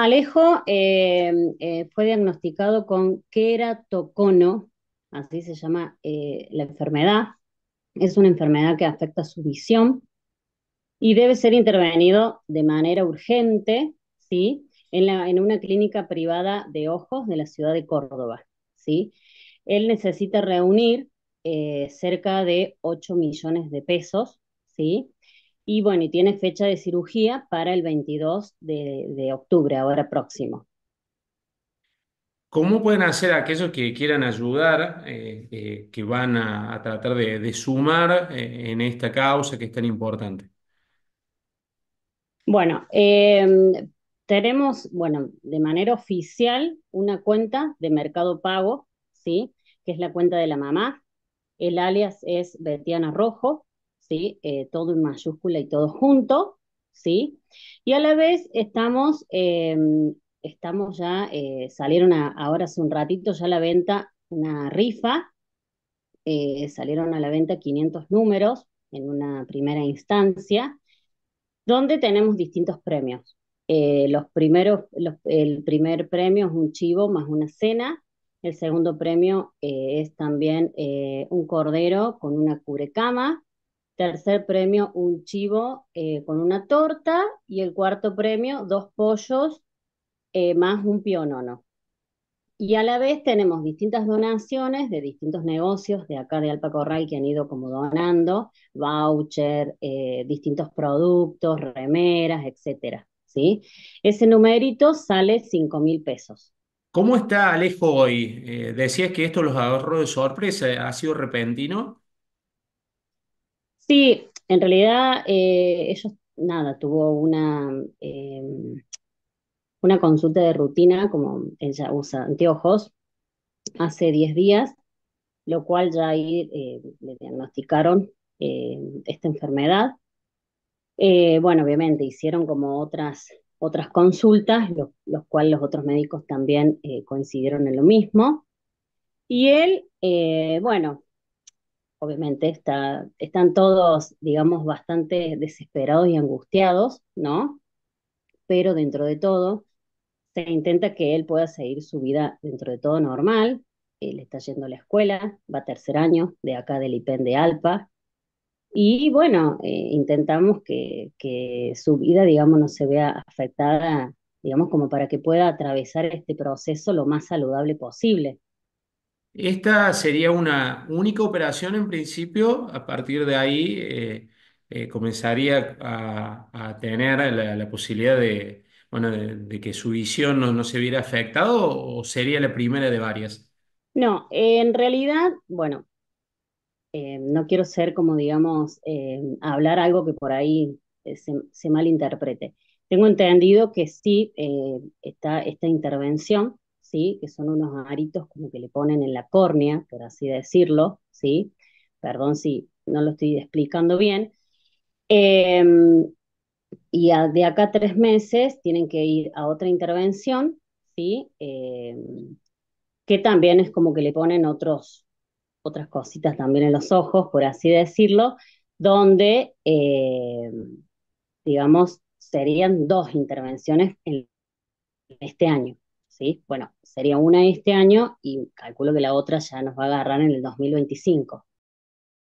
Alejo eh, eh, fue diagnosticado con queratocono, así se llama eh, la enfermedad. Es una enfermedad que afecta su visión y debe ser intervenido de manera urgente, ¿sí? En, una clínica privada de ojos de la ciudad de Córdoba, ¿sí? Él necesita reunir cerca de 8 millones de pesos, ¿sí? Y bueno, y tiene fecha de cirugía para el 22 de, octubre, ahora próximo. ¿Cómo pueden hacer aquellos que quieran ayudar, eh, eh, que van a, tratar de, sumar eh, en esta causa que es tan importante? Bueno, tenemos, bueno, de manera oficial una cuenta de Mercado Pago, ¿sí? Que es la cuenta de la mamá. El alias es Betiana Rojo. ¿sí? Eh, todo en mayúscula y todo junto, ¿sí? Y a la vez estamos, em, estamos ya, eh, salieron ahora hace un ratito ya a la venta una rifa, eh, salieron a la venta 500 números en una primera instancia, donde tenemos distintos premios. los primeros, el primer premio es un chivo más una cena, el segundo premio es también un cordero con una cubrecama, Tercer premio, un chivo eh, con una torta. Y el cuarto premio, dos pollos eh, más un pionono. Y a la vez tenemos distintas donaciones de distintos negocios de acá de Alpacorral que han ido como donando, voucher, eh, distintos productos, remeras, etcétera. ¿sí? Ese numerito sale 5 mil pesos. ¿Cómo está Alejo hoy? decías que esto los agarró de sorpresa, ¿ha sido repentino? Sí, en realidad eh, ellos, nada, tuvo una, eh, una consulta de rutina, como ella usa anteojos, hace 10 días, lo cual ya ahí eh, le diagnosticaron esta enfermedad. bueno, obviamente hicieron como otras, otras consultas, los cuales los otros médicos también coincidieron en lo mismo. Y él, bueno, obviamente está, están todos, digamos, bastante desesperados y angustiados, ¿no? Pero dentro de todo, se intenta que él pueda seguir su vida dentro de todo normal. Él está yendo a la escuela, va a tercer año de acá del IPEN de Alpa. Y bueno, eh, intentamos que, que su vida, digamos, no se vea afectada, digamos, como para que pueda atravesar este proceso lo más saludable posible. Esta sería una única operación en principio, a partir de ahí eh, eh, comenzaría a, tener la, posibilidad de, que su visión no, se viera afectado o sería la primera de varias. No, en realidad, bueno, eh, no quiero ser como, digamos, hablar algo que por ahí se, se, malinterprete. Tengo entendido que sí está esta intervención ¿sí? que son unos aritos como que le ponen en la córnea, por así decirlo, ¿sí? perdón si no lo estoy explicando bien. Em, y de acá a tres meses tienen que ir a otra intervención, ¿sí? Em, que también es como que le ponen otros, otras cositas también en los ojos, por así decirlo, donde, em, digamos, serían dos intervenciones en este año, ¿sí? Bueno, sería una este año y calculo que la otra ya nos va a agarrar en el 2025.